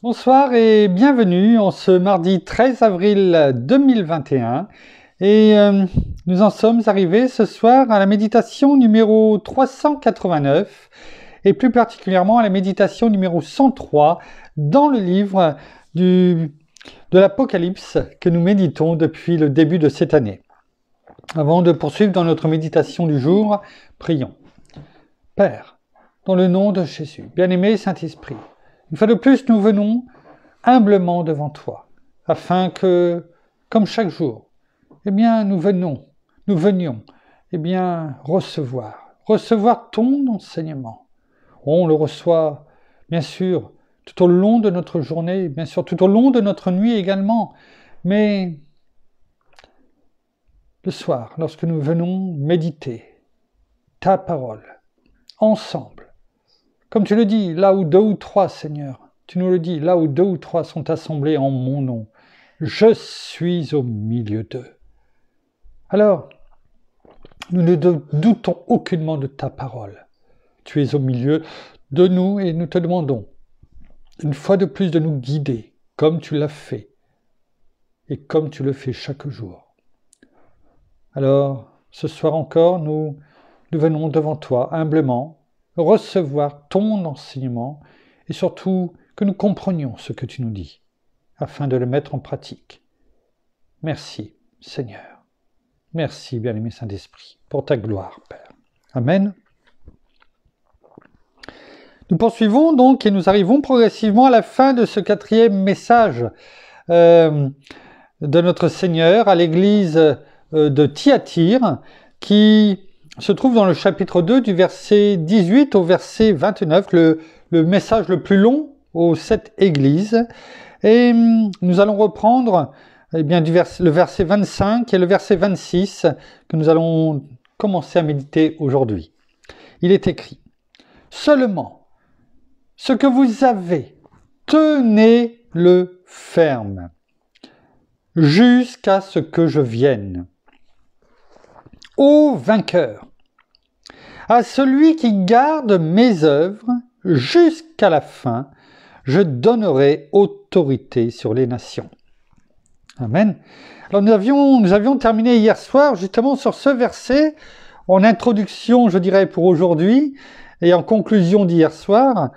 Bonsoir et bienvenue en ce mardi 13 avril 2021. Et euh, nous en sommes arrivés ce soir à la méditation numéro 389 et plus particulièrement à la méditation numéro 103 dans le livre du, de l'Apocalypse que nous méditons depuis le début de cette année. Avant de poursuivre dans notre méditation du jour, prions. Père, dans le nom de Jésus, bien-aimé Saint-Esprit, une fois de plus, nous venons humblement devant toi, afin que, comme chaque jour, eh bien, nous venons, nous venions, eh bien, recevoir, recevoir ton enseignement. On le reçoit, bien sûr, tout au long de notre journée, bien sûr, tout au long de notre nuit également, mais le soir, lorsque nous venons méditer ta parole, ensemble, comme tu le dis, là où deux ou trois, Seigneur, tu nous le dis, là où deux ou trois sont assemblés en mon nom, je suis au milieu d'eux. Alors, nous ne doutons aucunement de ta parole. Tu es au milieu de nous et nous te demandons, une fois de plus, de nous guider, comme tu l'as fait et comme tu le fais chaque jour. Alors, ce soir encore, nous, nous venons devant toi humblement recevoir ton enseignement et surtout que nous comprenions ce que tu nous dis, afin de le mettre en pratique. Merci, Seigneur. Merci, bien-aimé Saint-Esprit, pour ta gloire, Père. Amen. Nous poursuivons donc et nous arrivons progressivement à la fin de ce quatrième message euh, de notre Seigneur à l'église euh, de Thyatire qui se trouve dans le chapitre 2 du verset 18 au verset 29, le, message le plus long aux sept églises. Et hum, nous allons reprendre eh bien, le verset 25 et le verset 26 que nous allons commencer à méditer aujourd'hui. Il est écrit, Seulement, ce que vous avez, tenez-le ferme, jusqu'à ce que je vienne au vainqueur, à celui qui garde mes œuvres jusqu'à la fin, je donnerai autorité sur les nations. Amen. Alors nous avions, nous avions terminé hier soir justement sur ce verset en introduction, je dirais, pour aujourd'hui et en conclusion d'hier soir.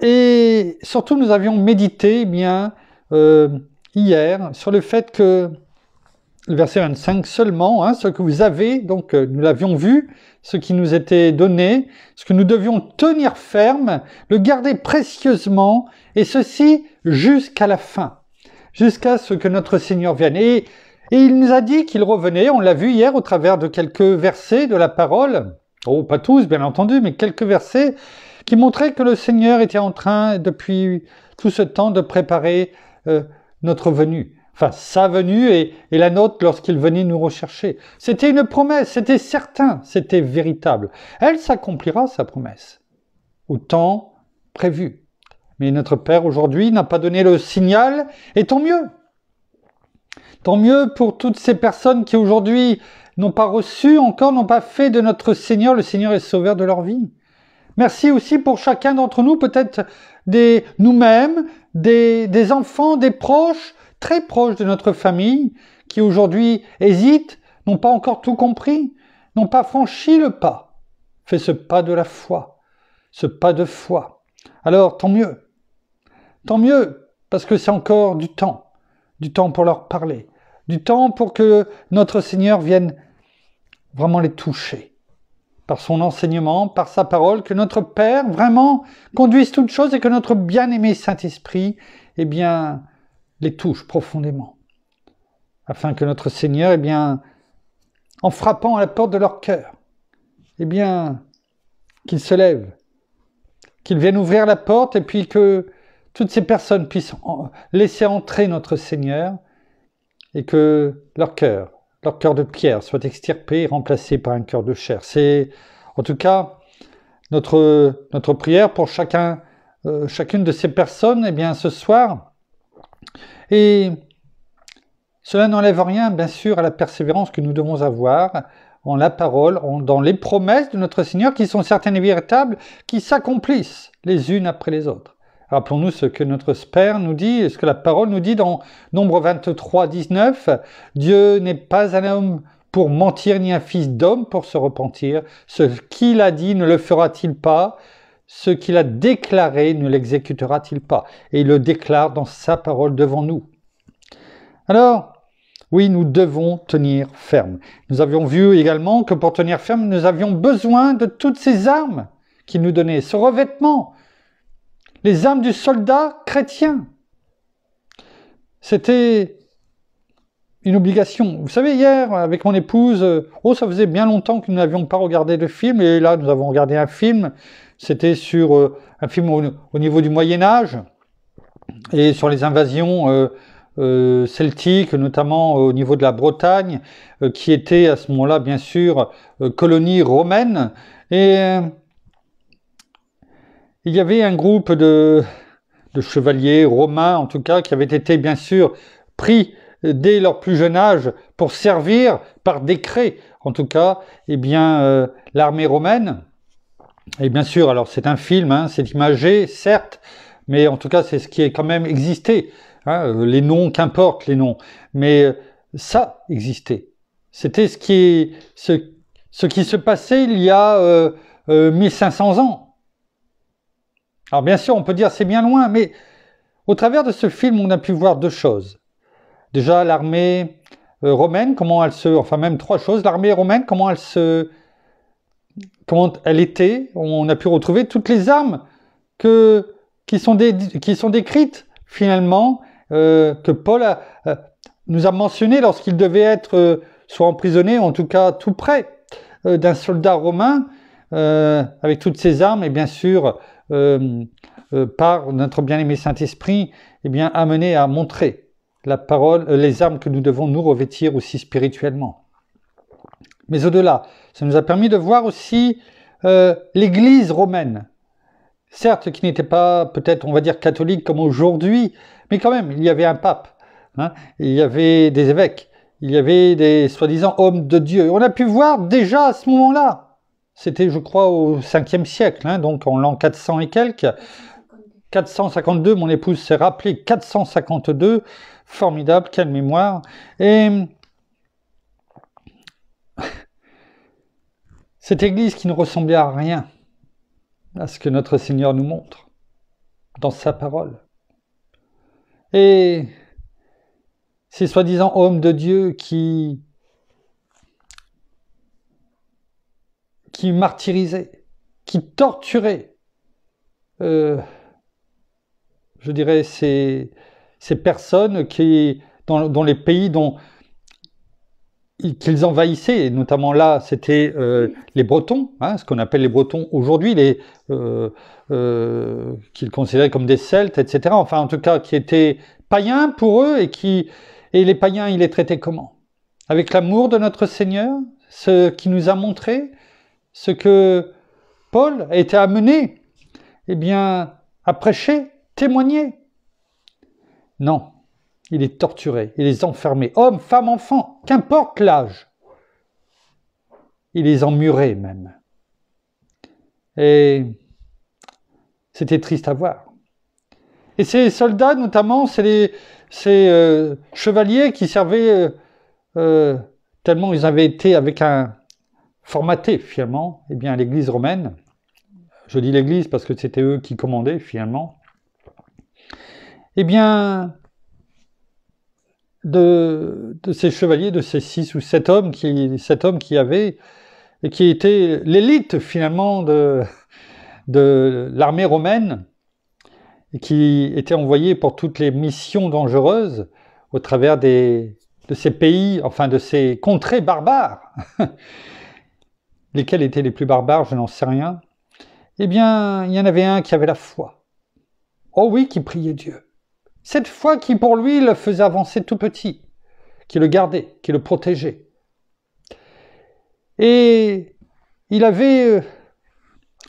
Et surtout, nous avions médité eh bien euh, hier sur le fait que le verset 25 seulement, hein, ce que vous avez, donc euh, nous l'avions vu, ce qui nous était donné, ce que nous devions tenir ferme, le garder précieusement, et ceci jusqu'à la fin, jusqu'à ce que notre Seigneur vienne. Et, il nous a dit qu'il revenait, on l'a vu hier au travers de quelques versets de la parole, oh pas tous bien entendu, mais quelques versets qui montraient que le Seigneur était en train depuis tout ce temps de préparer euh, notre venue enfin sa venue et, la nôtre lorsqu'il venait nous rechercher. C'était une promesse, c'était certain, c'était véritable. Elle s'accomplira, sa promesse, au temps prévu. Mais notre Père aujourd'hui n'a pas donné le signal, et tant mieux. Tant mieux pour toutes ces personnes qui aujourd'hui n'ont pas reçu encore, n'ont pas fait de notre Seigneur le Seigneur et Sauveur de leur vie. Merci aussi pour chacun d'entre nous, peut-être des nous-mêmes, des, des enfants, des proches, très proches de notre famille qui aujourd'hui hésitent, n'ont pas encore tout compris, n'ont pas franchi le pas. fait ce pas de la foi, ce pas de foi. Alors tant mieux, tant mieux, parce que c'est encore du temps, du temps pour leur parler, du temps pour que notre Seigneur vienne vraiment les toucher par son enseignement, par sa parole, que notre Père vraiment conduise toutes choses et que notre bien-aimé Saint-Esprit, eh bien, les touche profondément, afin que notre Seigneur, eh bien, en frappant à la porte de leur cœur, eh bien, qu'ils se lèvent, qu'ils viennent ouvrir la porte et puis que toutes ces personnes puissent laisser entrer notre Seigneur et que leur cœur, leur cœur de pierre soit extirpé et remplacé par un cœur de chair. C'est en tout cas notre, notre prière pour chacun, euh, chacune de ces personnes, eh bien, ce soir, et cela n'enlève rien, bien sûr, à la persévérance que nous devons avoir en la parole, dans les promesses de notre Seigneur, qui sont certaines et véritables, qui s'accomplissent les unes après les autres. Rappelons-nous ce que notre Père nous dit, ce que la parole nous dit dans Nombre 23, 19. Dieu n'est pas un homme pour mentir, ni un fils d'homme pour se repentir. Ce qu'il a dit ne le fera-t-il pas ce qu'il a déclaré ne l'exécutera-t-il pas Et il le déclare dans sa parole devant nous. Alors, oui, nous devons tenir ferme. Nous avions vu également que pour tenir ferme, nous avions besoin de toutes ces armes qu'il nous donnait, ce revêtement, les armes du soldat chrétien. C'était une obligation. Vous savez, hier, avec mon épouse, euh, oh, ça faisait bien longtemps que nous n'avions pas regardé de film, et là, nous avons regardé un film c'était sur euh, un film au, niveau du Moyen Âge et sur les invasions euh, euh, celtiques, notamment au niveau de la Bretagne, qui était à ce moment-là bien sûr colonie romaine. Et il y avait un groupe de, chevaliers romains, en tout cas, qui avaient été bien sûr pris dès leur plus jeune âge pour servir par décret, en tout cas, eh bien, l'armée romaine. Et bien sûr, alors c'est un film, hein, c'est imagé, certes, mais en tout cas c'est ce qui est quand même existé. Hein, euh, les noms, qu'importe les noms, mais euh, ça existait. C'était ce qui, ce, ce, qui se passait il y a 1500 euh, ans. Alors bien sûr, on peut dire c'est bien loin, mais au travers de ce film, on a pu voir deux choses. Déjà l'armée romaine, comment elle se, enfin même trois choses. L'armée romaine, comment elle se comment elle était, on a pu retrouver toutes les armes que, qui, sont qui sont décrites finalement, euh, que Paul euh, nous a mentionné lorsqu'il devait être euh, soit emprisonné, en tout cas tout près d'un soldat romain, avec toutes ses armes, et bien sûr, par notre bien-aimé Saint-Esprit, eh bien, amené à montrer la parole, les armes que nous devons nous revêtir aussi spirituellement mais au-delà. Ça nous a permis de voir aussi euh, l'Église romaine, certes qui n'était pas peut-être, on va dire, catholique comme aujourd'hui, mais quand même, il y avait un pape, hein. il y avait des évêques, il y avait des soi-disant hommes de Dieu. on a pu voir déjà à ce moment-là, c'était je crois au 5e siècle, hein, donc en l'an 400 et quelques, 452, mon épouse s'est rappelée, 452, formidable, quelle mémoire. Et Cette église qui ne ressemblait à rien à ce que notre Seigneur nous montre dans sa parole. Et ces soi-disant hommes de Dieu qui, qui martyrisaient, qui torturaient, euh, je dirais, ces, ces personnes qui, dans les pays dont, qu'ils envahissaient, et notamment là, c'était euh, les Bretons, hein, ce qu'on appelle les Bretons aujourd'hui, les euh, euh, qu'ils considéraient comme des Celtes, etc. Enfin, en tout cas, qui étaient païens pour eux et qui et les païens, ils les traitaient comment Avec l'amour de notre Seigneur, ce qui nous a montré ce que Paul a été amené, eh bien, à prêcher, témoigner. Non, il les torturait, il les enfermait. Hommes, femmes, enfants, qu'importe l'âge. Il les emmurait même. Et c'était triste à voir. Et ces soldats, notamment, c'est les, ces euh, chevaliers qui servaient euh, euh, tellement ils avaient été avec un formaté finalement, eh bien l'Église romaine. Je dis l'Église parce que c'était eux qui commandaient finalement. Eh bien, de, ces chevaliers, de ces six ou sept hommes qui, qui avaient, et qui étaient l'élite finalement de, de l'armée romaine, et qui étaient envoyés pour toutes les missions dangereuses au travers des, de ces pays, enfin de ces contrées barbares. Lesquels étaient les plus barbares, je n'en sais rien. Eh bien, il y en avait un qui avait la foi. Oh oui, qui priait Dieu. Cette foi qui pour lui le faisait avancer tout petit, qui le gardait, qui le protégeait. Et il avait, euh,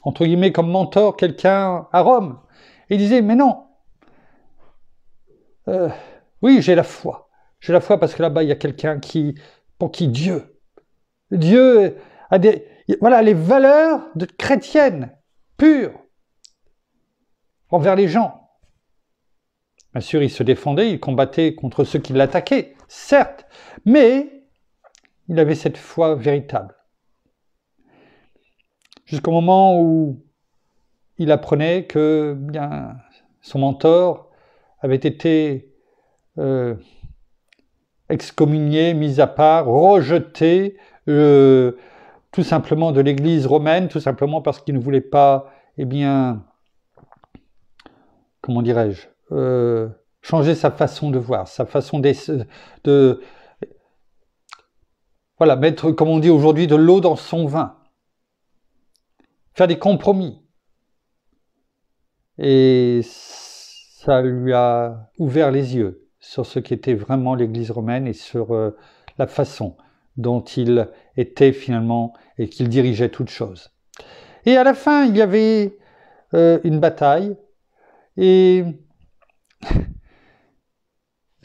entre guillemets, comme mentor quelqu'un à Rome. Et il disait, mais non, euh, oui, j'ai la foi. J'ai la foi parce que là-bas, il y a quelqu'un qui, pour qui Dieu, Dieu a des, voilà, les valeurs de, chrétiennes, pures, envers les gens. Bien sûr, il se défendait, il combattait contre ceux qui l'attaquaient, certes, mais il avait cette foi véritable. Jusqu'au moment où il apprenait que bien, son mentor avait été euh, excommunié, mis à part, rejeté, euh, tout simplement de l'Église romaine, tout simplement parce qu'il ne voulait pas, eh bien, comment dirais-je, euh, changer sa façon de voir, sa façon de, voilà, mettre, comme on dit aujourd'hui, de l'eau dans son vin, faire des compromis. Et ça lui a ouvert les yeux sur ce qu'était vraiment l'Église romaine et sur euh, la façon dont il était finalement et qu'il dirigeait toute chose. Et à la fin, il y avait euh, une bataille et vous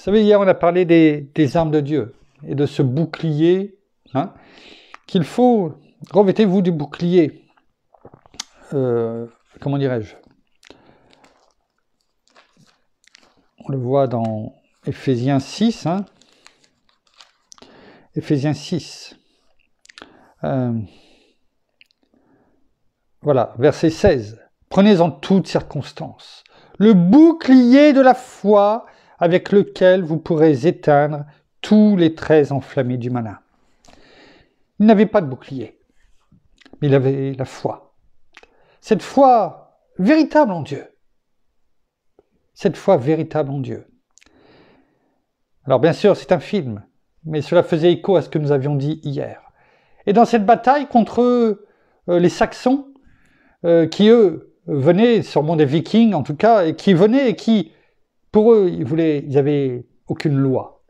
savez, hier, on a parlé des, armes de Dieu et de ce bouclier, hein, qu'il faut revêtez-vous du bouclier. Euh, comment dirais-je On le voit dans Éphésiens 6. Hein, Éphésiens 6. Euh, voilà, verset 16. Prenez en toutes circonstances le bouclier de la foi avec lequel vous pourrez éteindre tous les traits enflammés du malin. Il n'avait pas de bouclier, mais il avait la foi. Cette foi véritable en Dieu. Cette foi véritable en Dieu. Alors bien sûr, c'est un film, mais cela faisait écho à ce que nous avions dit hier. Et dans cette bataille contre euh, les Saxons, euh, qui eux venaient, sûrement des vikings en tout cas, et qui venaient et qui, pour eux, ils voulaient, ils avaient aucune loi.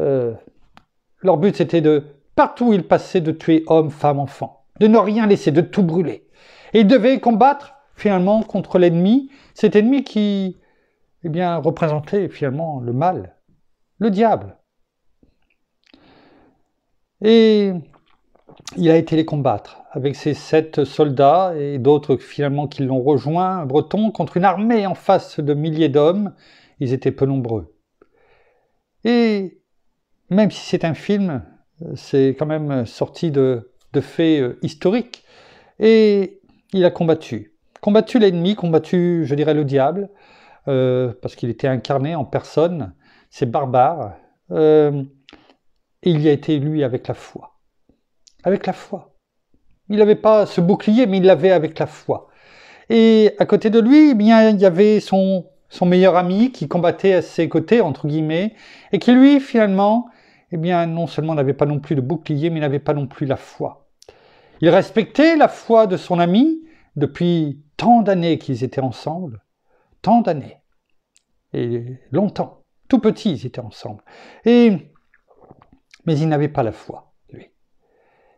Euh, leur but c'était de, partout où ils passaient, de tuer hommes, femmes, enfants, de ne rien laisser, de tout brûler. Et ils devaient combattre finalement contre l'ennemi, cet ennemi qui, eh bien, représentait finalement le mal, le diable. Et il a été les combattre avec ses sept soldats et d'autres finalement qui l'ont rejoint, Breton, contre une armée en face de milliers d'hommes. Ils étaient peu nombreux. Et même si c'est un film, c'est quand même sorti de, faits euh, historiques. Et il a combattu. Combattu l'ennemi, combattu, je dirais, le diable, euh, parce qu'il était incarné en personne. C'est barbare. Euh, et il y a été, lui, avec la foi. Avec la foi. Il n'avait pas ce bouclier, mais il l'avait avec la foi. Et à côté de lui, eh bien, il y avait son, meilleur ami qui combattait à ses côtés, entre guillemets, et qui lui, finalement, eh bien, non seulement n'avait pas non plus de bouclier, mais il n'avait pas non plus la foi. Il respectait la foi de son ami depuis tant d'années qu'ils étaient ensemble, tant d'années, et longtemps, tout petit, ils étaient ensemble. Et, mais il n'avait pas la foi, lui.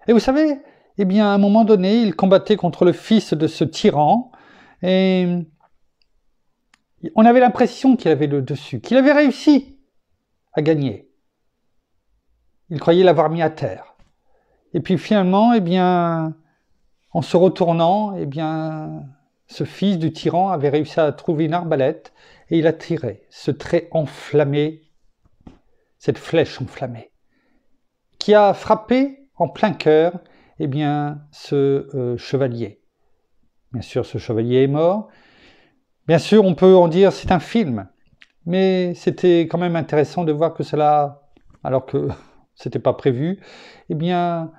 Et vous savez, eh bien, à un moment donné, il combattait contre le fils de ce tyran, et on avait l'impression qu'il avait le dessus, qu'il avait réussi à gagner. Il croyait l'avoir mis à terre. Et puis finalement, eh bien, en se retournant, eh bien, ce fils du tyran avait réussi à trouver une arbalète et il a tiré ce trait enflammé, cette flèche enflammée, qui a frappé en plein cœur eh bien, ce euh, chevalier. Bien sûr, ce chevalier est mort. Bien sûr, on peut en dire c'est un film, mais c'était quand même intéressant de voir que cela, alors que c'était pas prévu, eh bien,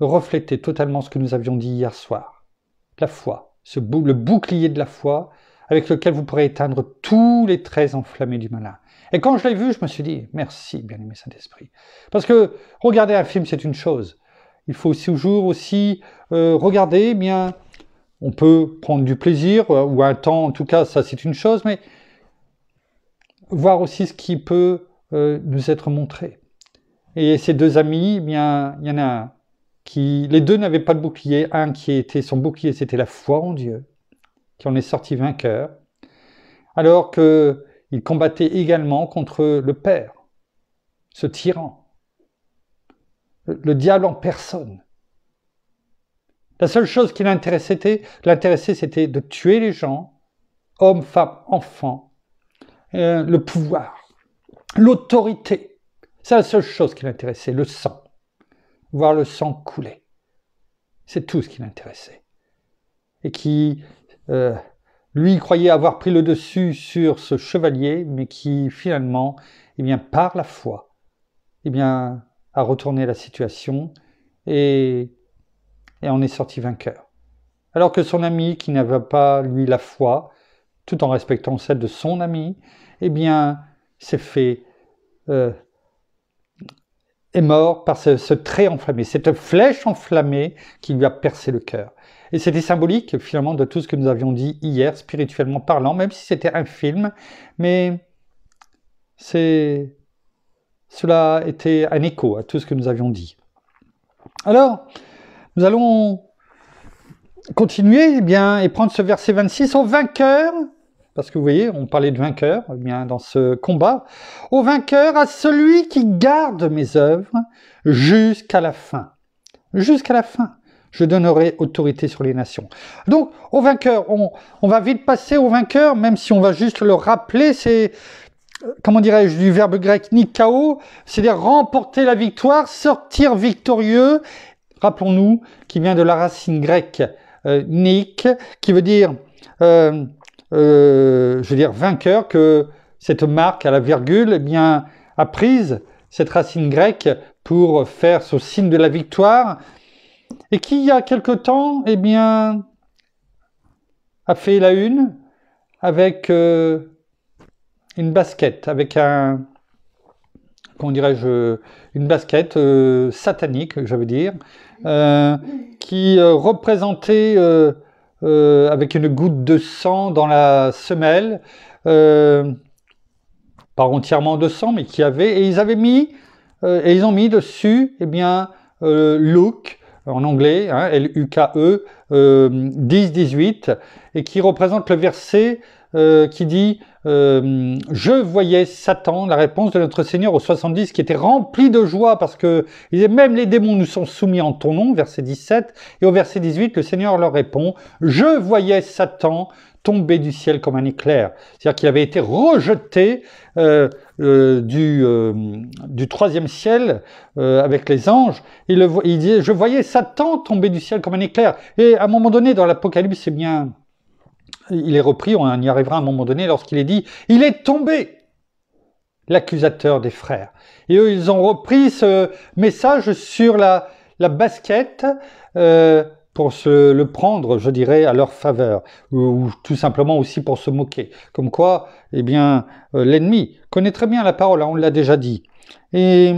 reflétait totalement ce que nous avions dit hier soir. La foi, le bouclier de la foi, avec lequel vous pourrez éteindre tous les traits enflammés du malin. Et quand je l'ai vu, je me suis dit, merci, bien-aimé Saint-Esprit. Parce que regarder un film, c'est une chose. Il faut toujours aussi euh, regarder, eh bien, on peut prendre du plaisir, euh, ou un temps, en tout cas, ça c'est une chose, mais voir aussi ce qui peut euh, nous être montré. Et ces deux amis, eh bien, il y en a qui, les deux n'avaient pas de bouclier, un qui était, son bouclier c'était la foi en Dieu, qui en est sorti vainqueur, alors que il combattait également contre le Père, ce tyran le diable en personne. La seule chose qui l'intéressait, c'était de tuer les gens, hommes, femmes, enfants, euh, le pouvoir, l'autorité. C'est la seule chose qui l'intéressait, le sang. Voir le sang couler. C'est tout ce qui l'intéressait. Et qui, euh, lui, croyait avoir pris le dessus sur ce chevalier, mais qui finalement, eh bien, par la foi, eh bien, a retourné la situation et, et en est sorti vainqueur. Alors que son ami, qui n'avait pas lui la foi, tout en respectant celle de son ami, eh bien, s'est fait euh, est mort par ce, ce, trait enflammé, cette flèche enflammée qui lui a percé le cœur. Et c'était symbolique finalement de tout ce que nous avions dit hier, spirituellement parlant, même si c'était un film, mais c'est cela était un écho à tout ce que nous avions dit. Alors, nous allons continuer eh bien, et prendre ce verset 26 au vainqueur, parce que vous voyez, on parlait de vainqueur eh bien, dans ce combat, au vainqueur, à celui qui garde mes œuvres jusqu'à la fin. Jusqu'à la fin, je donnerai autorité sur les nations. Donc, au vainqueur, on, on va vite passer au vainqueur, même si on va juste le rappeler, c'est comment dirais-je, du verbe grec nikao, c'est-à-dire remporter la victoire, sortir victorieux, rappelons-nous, qui vient de la racine grecque euh, nik, qui veut dire, euh, euh, je veux dire, vainqueur, que cette marque à la virgule, eh bien, a prise cette racine grecque pour faire ce signe de la victoire, et qui, il y a quelque temps, eh bien, a fait la une avec... Euh, une basket avec un, comment dirais-je, une basket euh, satanique, je veux dire, euh, qui euh, représentait avec une goutte de sang dans la semelle, pas entièrement de sang, mais qui avait, et ils avaient mis, et ils ont mis dessus, et eh bien, look en anglais, hein, L-U-K-E, 10-18, et qui représente le verset qui dit euh, je voyais Satan, la réponse de notre Seigneur au 70, qui était rempli de joie parce que il disait, même les démons nous sont soumis en ton nom, verset 17, et au verset 18, le Seigneur leur répond, je voyais Satan tomber du ciel comme un éclair. C'est-à-dire qu'il avait été rejeté euh, euh, du, du troisième ciel avec les anges. Il, le, il dit, je voyais Satan tomber du ciel comme un éclair. Et à un moment donné, dans l'Apocalypse, c'est eh bien il est repris, on y arrivera à un moment donné lorsqu'il est dit, il est tombé, l'accusateur des frères. Et eux, ils ont repris ce message sur la, la basket euh, pour se le prendre, je dirais, à leur faveur, ou, tout simplement aussi pour se moquer. Comme quoi, eh bien, euh, l'ennemi connaît très bien la parole, hein, on l'a déjà dit. Et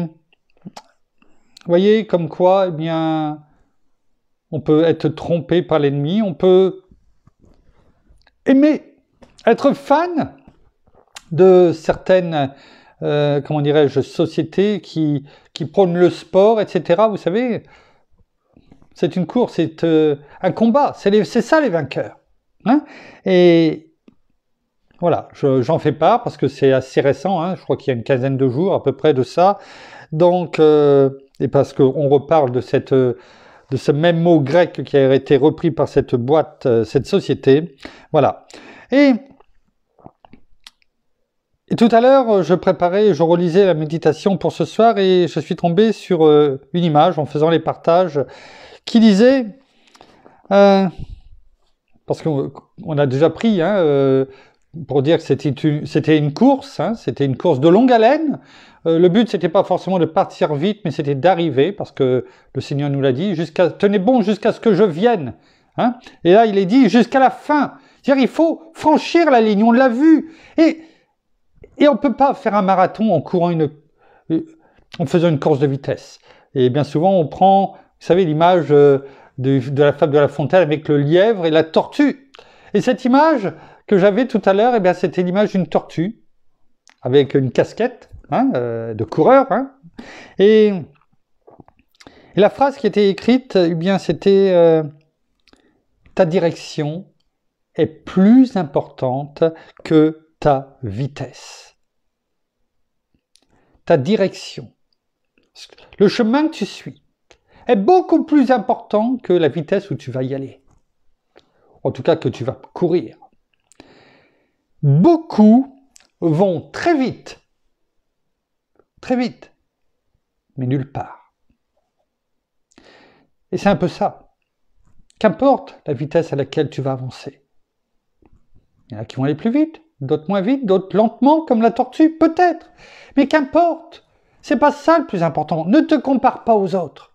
voyez, comme quoi, eh bien, on peut être trompé par l'ennemi, on peut aimer, être fan de certaines, euh, comment dirais-je, sociétés qui, qui prônent le sport, etc. Vous savez, c'est une course, c'est euh, un combat, c'est ça les vainqueurs. Hein Et voilà, j'en fais part parce que c'est assez récent, hein, je crois qu'il y a une quinzaine de jours à peu près de ça. Donc, euh, et parce qu'on reparle de cette de ce même mot grec qui a été repris par cette boîte, euh, cette société. Voilà. Et, tout à l'heure, euh, je préparais, je relisais la méditation pour ce soir et je suis tombé sur euh, une image en faisant les partages qui disait, parce qu'on a déjà pris, hein, pour dire que c'était une, course, hein, c'était une course de longue haleine, euh, le but, c'était pas forcément de partir vite, mais c'était d'arriver, parce que le Seigneur nous l'a dit, jusqu'à, tenez bon jusqu'à ce que je vienne. Hein et là, il est dit jusqu'à la fin. C'est-à-dire, il faut franchir la ligne, on l'a vu. Et, et on peut pas faire un marathon en courant une, en faisant une course de vitesse. Et bien souvent, on prend, vous savez, l'image euh, de, de, la fable de la fontaine avec le lièvre et la tortue. Et cette image que j'avais tout à l'heure, eh bien, c'était l'image d'une tortue avec une casquette Hein, euh, de coureur. Hein. Et, la phrase qui était écrite, eh bien, c'était euh, ta direction est plus importante que ta vitesse. Ta direction, le chemin que tu suis, est beaucoup plus important que la vitesse où tu vas y aller. En tout cas, que tu vas courir. Beaucoup vont très vite très vite, mais nulle part. Et c'est un peu ça. Qu'importe la vitesse à laquelle tu vas avancer. Il y en a qui vont aller plus vite, d'autres moins vite, d'autres lentement, comme la tortue, peut-être. Mais qu'importe. C'est pas ça le plus important. Ne te compare pas aux autres.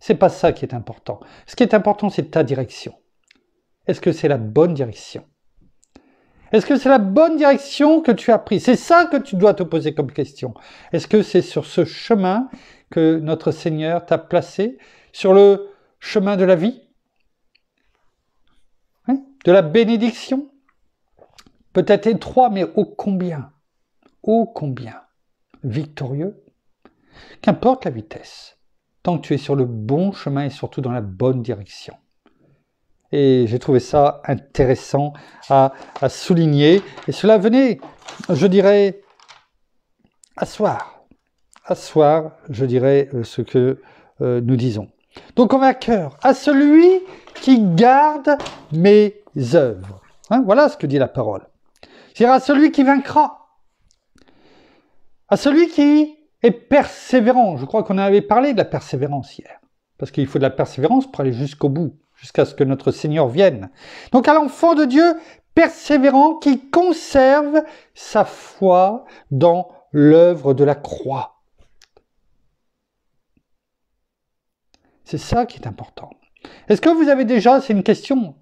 C'est pas ça qui est important. Ce qui est important, c'est ta direction. Est-ce que c'est la bonne direction est-ce que c'est la bonne direction que tu as prise C'est ça que tu dois te poser comme question. Est-ce que c'est sur ce chemin que notre Seigneur t'a placé Sur le chemin de la vie hein? De la bénédiction Peut-être étroit, mais ô combien Ô combien Victorieux Qu'importe la vitesse, tant que tu es sur le bon chemin et surtout dans la bonne direction et j'ai trouvé ça intéressant à, souligner. Et cela venait, je dirais, asseoir, asseoir, je dirais, euh, ce que euh, nous disons. Donc vainqueur, à celui qui garde mes œuvres. Hein, voilà ce que dit la parole. cest à à celui qui vaincra, à celui qui est persévérant. Je crois qu'on avait parlé de la persévérance hier, parce qu'il faut de la persévérance pour aller jusqu'au bout jusqu'à ce que notre Seigneur vienne. Donc à l'enfant de Dieu persévérant qui conserve sa foi dans l'œuvre de la croix. C'est ça qui est important. Est-ce que vous avez déjà, c'est une question,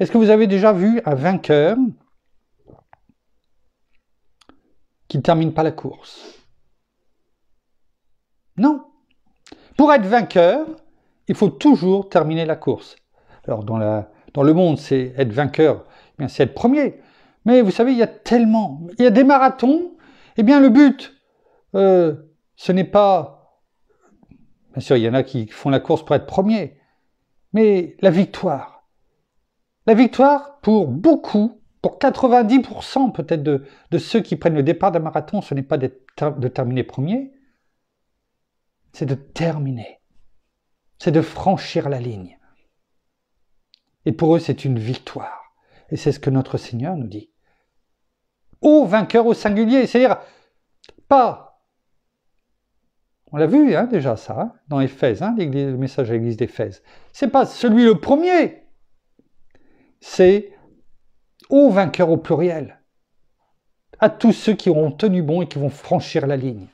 est-ce que vous avez déjà vu un vainqueur qui ne termine pas la course Non. Pour être vainqueur, il faut toujours terminer la course. Alors dans, la, dans le monde, c'est être vainqueur, eh bien c'est être premier. Mais vous savez, il y a tellement, il y a des marathons. et eh bien, le but, euh, ce n'est pas, bien sûr, il y en a qui font la course pour être premier, mais la victoire. La victoire pour beaucoup, pour 90% peut-être de, de, ceux qui prennent le départ d'un marathon, ce n'est pas de terminer premier, c'est de terminer, c'est de franchir la ligne. Et pour eux, c'est une victoire. Et c'est ce que notre Seigneur nous dit. Ô vainqueur au singulier, c'est-à-dire pas. On l'a vu hein, déjà ça hein, dans Éphèse, hein, le message à l'Église d'Éphèse. C'est pas celui le premier. C'est ô vainqueur au pluriel. À tous ceux qui auront tenu bon et qui vont franchir la ligne.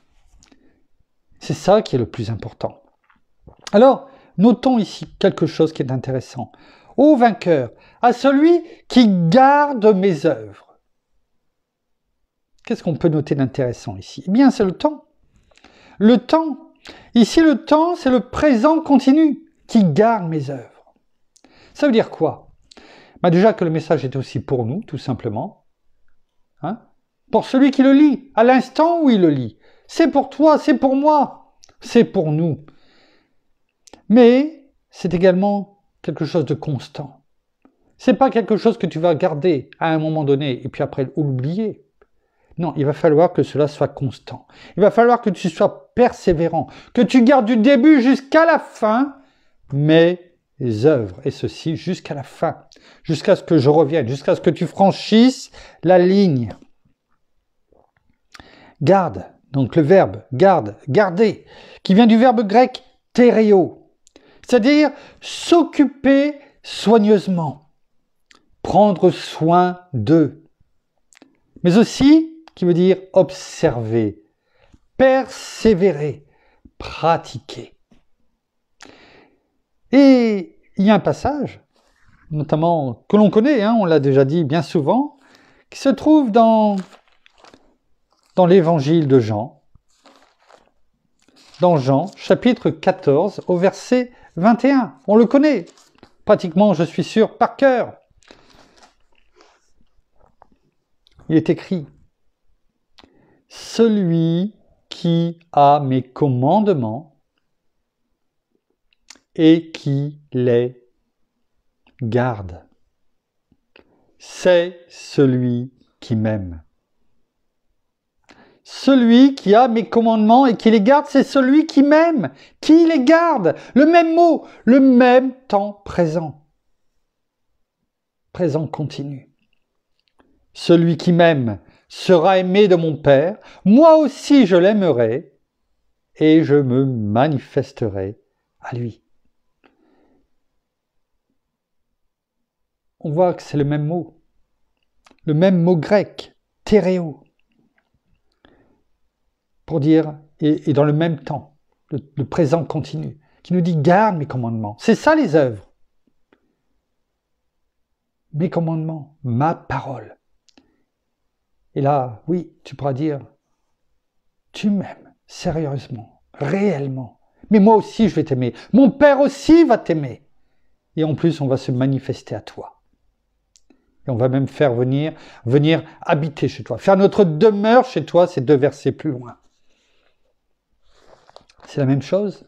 C'est ça qui est le plus important. Alors, notons ici quelque chose qui est intéressant vainqueur, à celui qui garde mes œuvres. Qu'est-ce qu'on peut noter d'intéressant ici Eh bien, c'est le temps. Le temps. Ici, le temps, c'est le présent continu qui garde mes œuvres. Ça veut dire quoi bah Déjà que le message est aussi pour nous, tout simplement. Hein pour celui qui le lit, à l'instant où il le lit. C'est pour toi, c'est pour moi, c'est pour nous. Mais c'est également quelque chose de constant. C'est pas quelque chose que tu vas garder à un moment donné et puis après oublier. Non, il va falloir que cela soit constant. Il va falloir que tu sois persévérant, que tu gardes du début jusqu'à la fin mes œuvres, et ceci jusqu'à la fin, jusqu'à ce que je revienne, jusqu'à ce que tu franchisses la ligne. Garde, donc le verbe garde, garder, qui vient du verbe grec tereo, c'est-à-dire s'occuper soigneusement, prendre soin d'eux, mais aussi, qui veut dire observer, persévérer, pratiquer. Et il y a un passage, notamment que l'on connaît, hein, on l'a déjà dit bien souvent, qui se trouve dans, dans l'évangile de Jean, dans Jean chapitre 14 au verset 21. On le connaît. Pratiquement, je suis sûr, par cœur. Il est écrit, celui qui a mes commandements et qui les garde, c'est celui qui m'aime. Celui qui a mes commandements et qui les garde, c'est celui qui m'aime, qui les garde. Le même mot, le même temps présent. Présent continu. Celui qui m'aime sera aimé de mon Père, moi aussi je l'aimerai et je me manifesterai à lui. On voit que c'est le même mot, le même mot grec, théréo pour dire, et, dans le même temps, le, présent continu, qui nous dit garde mes commandements. C'est ça les œuvres. Mes commandements, ma parole. Et là, oui, tu pourras dire, tu m'aimes sérieusement, réellement. Mais moi aussi, je vais t'aimer. Mon Père aussi va t'aimer. Et en plus, on va se manifester à toi. Et on va même faire venir, venir habiter chez toi, faire notre demeure chez toi, c'est deux versets plus loin. C'est la même chose.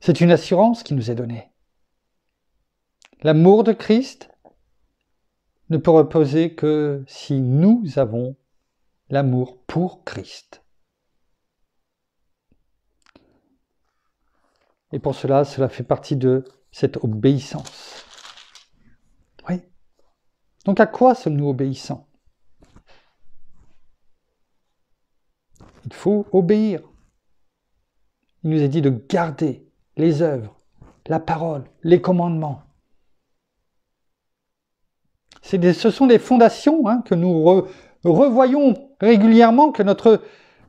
C'est une assurance qui nous est donnée. L'amour de Christ ne peut reposer que si nous avons l'amour pour Christ. Et pour cela, cela fait partie de cette obéissance. Oui. Donc à quoi sommes-nous obéissants Il faut obéir. Il nous a dit de garder les œuvres, la parole, les commandements. ce sont des fondations hein, que nous revoyons régulièrement, que notre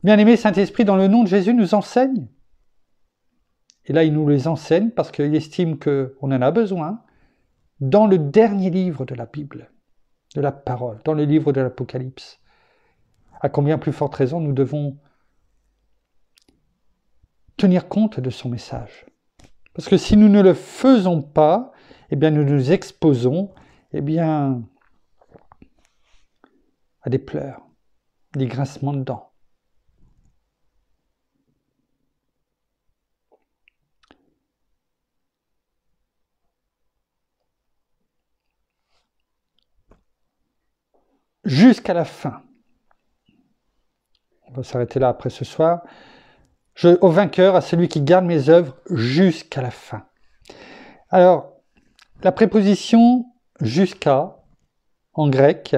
bien-aimé Saint-Esprit, dans le nom de Jésus, nous enseigne. Et là, il nous les enseigne parce qu'il estime qu'on en a besoin dans le dernier livre de la Bible, de la parole, dans le livre de l'Apocalypse. À combien plus forte raison nous devons tenir compte de son message. Parce que si nous ne le faisons pas, eh bien nous nous exposons eh bien, à des pleurs, des grincements de dents. Jusqu'à la fin. On va s'arrêter là après ce soir au vainqueur, à celui qui garde mes œuvres jusqu'à la fin. Alors, la préposition jusqu'à en grec,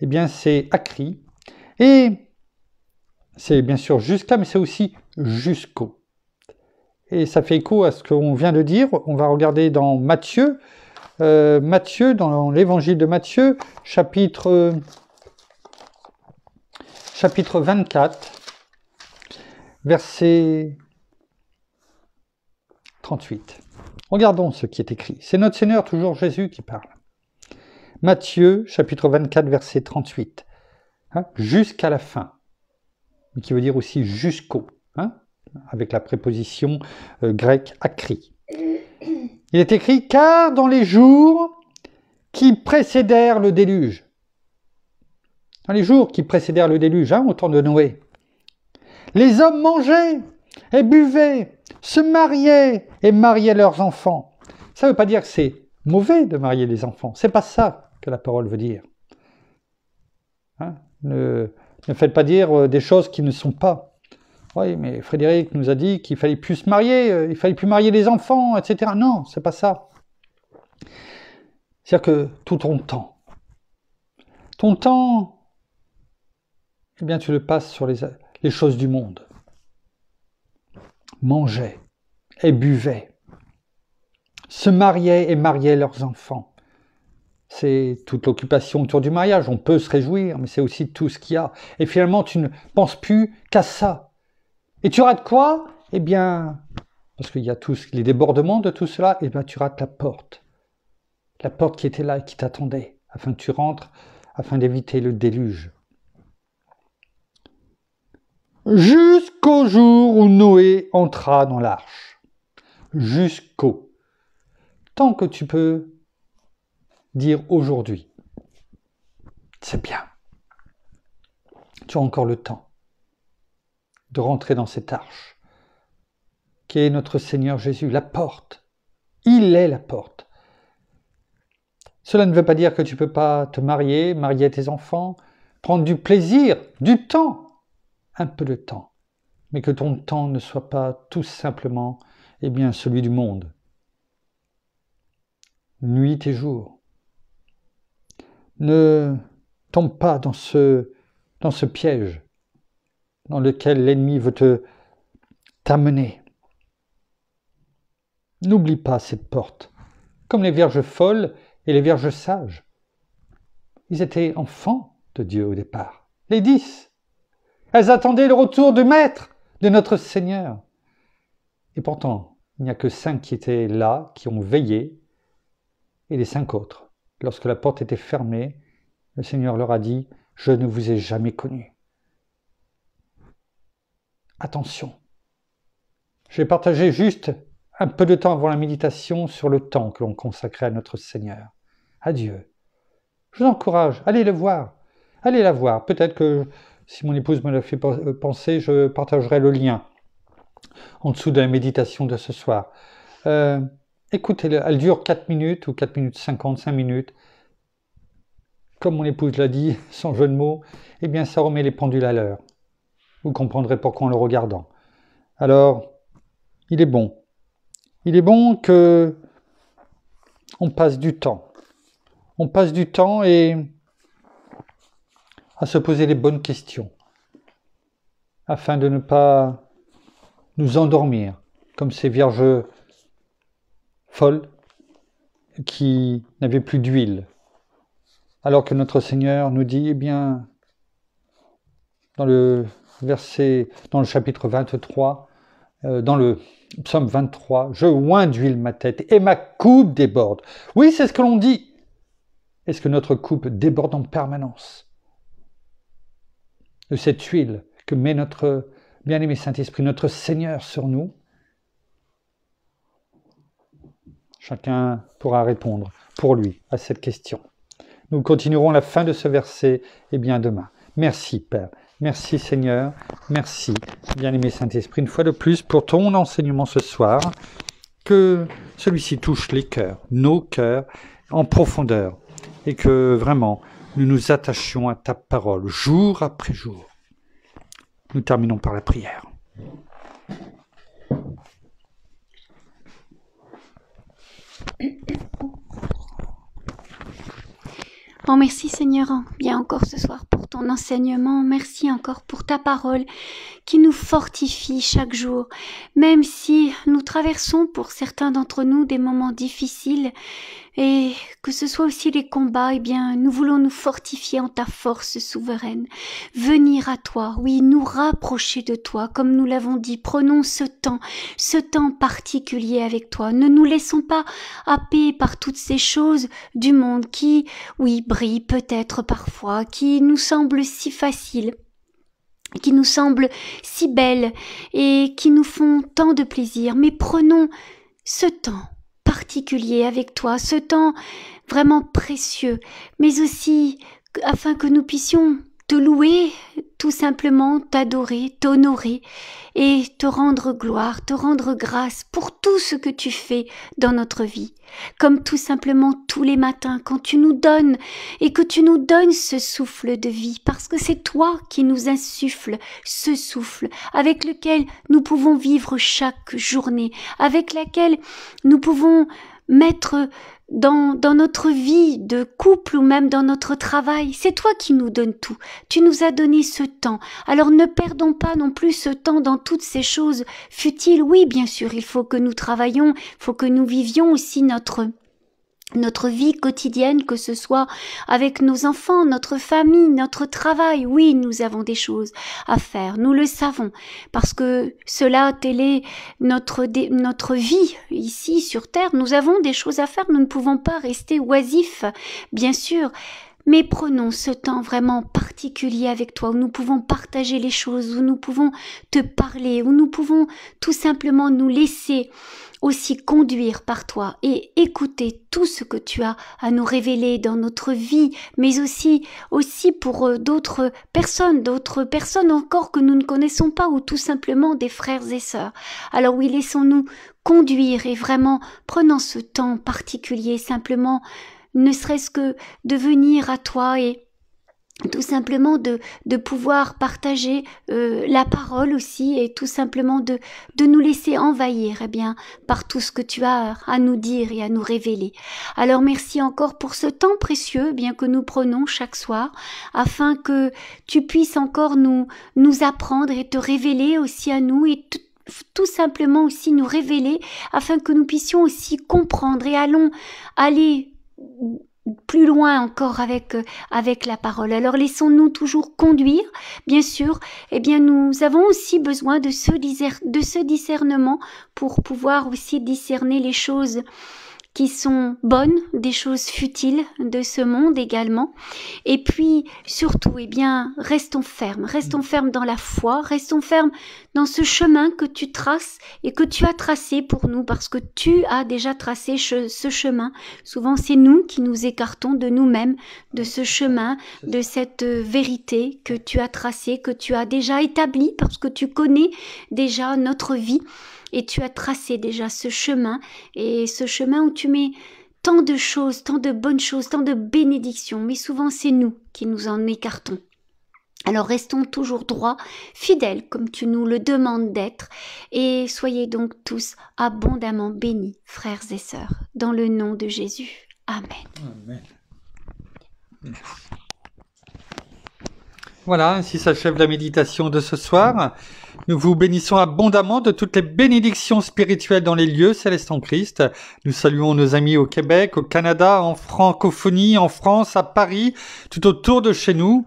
eh bien c'est akri et c'est bien sûr jusqu'à, mais c'est aussi jusqu'au. Et ça fait écho à ce qu'on vient de dire. On va regarder dans Matthieu, euh, Matthieu, dans l'évangile de Matthieu, chapitre, chapitre 24 verset 38. Regardons ce qui est écrit. C'est notre Seigneur, toujours Jésus, qui parle. Matthieu, chapitre 24, verset 38. Hein, jusqu'à la fin, qui veut dire aussi jusqu'au, hein, avec la préposition euh, grecque acri. Il est écrit Car dans les jours qui précédèrent le déluge, dans les jours qui précédèrent le déluge, hein, au temps de Noé, les hommes mangeaient et buvaient, se mariaient et mariaient leurs enfants. Ça ne veut pas dire que c'est mauvais de marier les enfants. C'est pas ça que la parole veut dire. Hein? ne, faites pas dire euh, des choses qui ne sont pas. Oui, mais Frédéric nous a dit qu'il fallait plus se marier, euh, il fallait plus marier les enfants, etc. Non, c'est pas ça. C'est-à-dire que tout ton temps, ton temps, eh bien, tu le passes sur les, les choses du monde. Mangeaient et buvaient, se mariaient et mariaient leurs enfants. C'est toute l'occupation autour du mariage. On peut se réjouir, mais c'est aussi tout ce qu'il y a. Et finalement, tu ne penses plus qu'à ça. Et tu rates quoi Eh bien, parce qu'il y a tous les débordements de tout cela, et eh bien tu rates la porte. La porte qui était là et qui t'attendait, afin que tu rentres, afin d'éviter le déluge jusqu'au jour où Noé entra dans l'arche. Jusqu'au. Tant que tu peux dire aujourd'hui. C'est bien. Tu as encore le temps de rentrer dans cette arche qui est notre Seigneur Jésus, la porte. Il est la porte. Cela ne veut pas dire que tu ne peux pas te marier, marier tes enfants, prendre du plaisir, du temps un peu de temps, mais que ton temps ne soit pas tout simplement eh bien, celui du monde. Nuit et jour. Ne tombe pas dans ce, dans ce piège dans lequel l'ennemi veut te t'amener. N'oublie pas cette porte, comme les vierges folles et les vierges sages. Ils étaient enfants de Dieu au départ, les dix. Elles attendaient le retour du Maître, de notre Seigneur. Et pourtant, il n'y a que cinq qui étaient là, qui ont veillé, et les cinq autres. Lorsque la porte était fermée, le Seigneur leur a dit, Je ne vous ai jamais connu. » Attention. J'ai partagé juste un peu de temps avant la méditation sur le temps que l'on consacrait à notre Seigneur, à Dieu. Je vous encourage, allez le voir, allez la voir. Peut-être que si mon épouse me l'a fait euh, penser, je partagerai le lien en dessous de la méditation de ce soir. Euh, écoutez, elle dure 4 minutes ou 4 minutes 5 minutes. Comme mon épouse l'a dit, sans jeu de mots, eh bien ça remet les pendules à l'heure. Vous comprendrez pourquoi en le regardant. Alors, il est bon. Il est bon que on passe du temps. On passe du temps et à se poser les bonnes questions, afin de ne pas nous endormir comme ces vierges folles qui n'avaient plus d'huile. Alors que notre Seigneur nous dit, eh bien, dans le verset, dans le chapitre 23, euh, dans le psaume 23, je oins d'huile ma tête et ma coupe déborde. Oui, c'est ce que l'on dit. Est-ce que notre coupe déborde en permanence de cette huile que met notre bien-aimé Saint-Esprit, notre Seigneur sur nous, chacun pourra répondre pour lui à cette question. Nous continuerons la fin de ce verset et bien demain. Merci Père, merci Seigneur, merci bien-aimé Saint-Esprit une fois de plus pour ton enseignement ce soir, que celui-ci touche les cœurs, nos cœurs en profondeur et que vraiment nous nous attachions à ta parole jour après jour. Nous terminons par la prière merci Seigneur, bien encore ce soir pour ton enseignement. Merci encore pour ta parole qui nous fortifie chaque jour. Même si nous traversons pour certains d'entre nous des moments difficiles et que ce soit aussi les combats, eh bien, nous voulons nous fortifier en ta force souveraine. Venir à toi, oui, nous rapprocher de toi, comme nous l'avons dit. Prenons ce temps, ce temps particulier avec toi. Ne nous laissons pas happer par toutes ces choses du monde qui, oui, peut-être parfois, qui nous semble si facile, qui nous semble si belle et qui nous font tant de plaisir. Mais prenons ce temps particulier avec toi, ce temps vraiment précieux, mais aussi afin que nous puissions te louer, tout simplement t'adorer, t'honorer et te rendre gloire, te rendre grâce pour tout ce que tu fais dans notre vie, comme tout simplement tous les matins quand tu nous donnes et que tu nous donnes ce souffle de vie, parce que c'est toi qui nous insuffle ce souffle avec lequel nous pouvons vivre chaque journée, avec laquelle nous pouvons mettre dans, notre vie de couple ou même dans notre travail. C'est toi qui nous donnes tout. Tu nous as donné ce temps. Alors ne perdons pas non plus ce temps dans toutes ces choses futiles. Oui, bien sûr, il faut que nous travaillions, il faut que nous vivions aussi notre notre vie quotidienne, que ce soit avec nos enfants, notre famille, notre travail. Oui, nous avons des choses à faire, nous le savons, parce que cela, telle est notre, notre vie ici sur Terre. Nous avons des choses à faire, nous ne pouvons pas rester oisifs, bien sûr mais prenons ce temps vraiment particulier avec toi où nous pouvons partager les choses, où nous pouvons te parler, où nous pouvons tout simplement nous laisser aussi conduire par toi et écouter tout ce que tu as à nous révéler dans notre vie, mais aussi, aussi pour euh, d'autres personnes, d'autres personnes encore que nous ne connaissons pas ou tout simplement des frères et sœurs. Alors oui, laissons-nous conduire et vraiment prenons ce temps particulier simplement ne serait-ce que de venir à toi et tout simplement de, de pouvoir partager euh, la parole aussi et tout simplement de, de nous laisser envahir eh bien par tout ce que tu as à nous dire et à nous révéler. Alors merci encore pour ce temps précieux eh bien que nous prenons chaque soir afin que tu puisses encore nous nous apprendre et te révéler aussi à nous et tout simplement aussi nous révéler afin que nous puissions aussi comprendre et allons aller plus loin encore avec, euh, avec la parole. Alors laissons-nous toujours conduire, bien sûr. Eh bien, nous avons aussi besoin de ce, de ce discernement pour pouvoir aussi discerner les choses qui sont bonnes, des choses futiles de ce monde également. Et puis, surtout, eh bien, restons fermes, restons fermes dans la foi, restons fermes dans ce chemin que tu traces et que tu as tracé pour nous, parce que tu as déjà tracé ce chemin. Souvent, c'est nous qui nous écartons de nous-mêmes, de ce chemin, de cette vérité que tu as tracée, que tu as déjà établie, parce que tu connais déjà notre vie et tu as tracé déjà ce chemin et ce chemin où tu mets tant de choses, tant de bonnes choses, tant de bénédictions, mais souvent c'est nous qui nous en écartons. Alors restons toujours droits, fidèles comme tu nous le demandes d'être, et soyez donc tous abondamment bénis, frères et sœurs, dans le nom de Jésus. Amen. Voilà, ainsi s'achève la méditation de ce soir. Nous vous bénissons abondamment de toutes les bénédictions spirituelles dans les lieux célestes en Christ. Nous saluons nos amis au Québec, au Canada, en francophonie, en France, à Paris, tout autour de chez nous.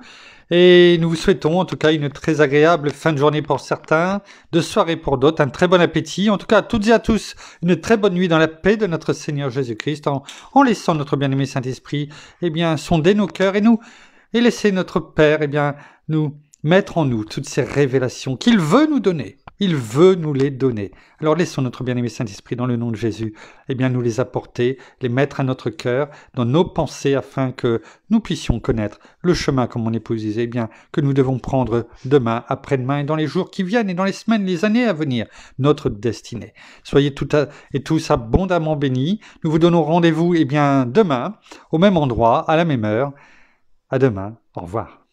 Et nous vous souhaitons en tout cas une très agréable fin de journée pour certains, de soirée pour d'autres, un très bon appétit. En tout cas à toutes et à tous, une très bonne nuit dans la paix de notre Seigneur Jésus-Christ en, laissant notre bien-aimé Saint-Esprit eh bien sonder nos cœurs et nous et laisser notre Père eh bien nous mettre en nous toutes ces révélations qu'il veut nous donner. Il veut nous les donner. Alors laissons notre bien-aimé Saint-Esprit dans le nom de Jésus, eh bien nous les apporter, les mettre à notre cœur, dans nos pensées, afin que nous puissions connaître le chemin, comme mon épouse disait, eh bien que nous devons prendre demain, après-demain, et dans les jours qui viennent, et dans les semaines, les années à venir, notre destinée. Soyez tout et tous abondamment bénis. Nous vous donnons rendez-vous, eh bien demain, au même endroit, à la même heure. À demain. Au revoir.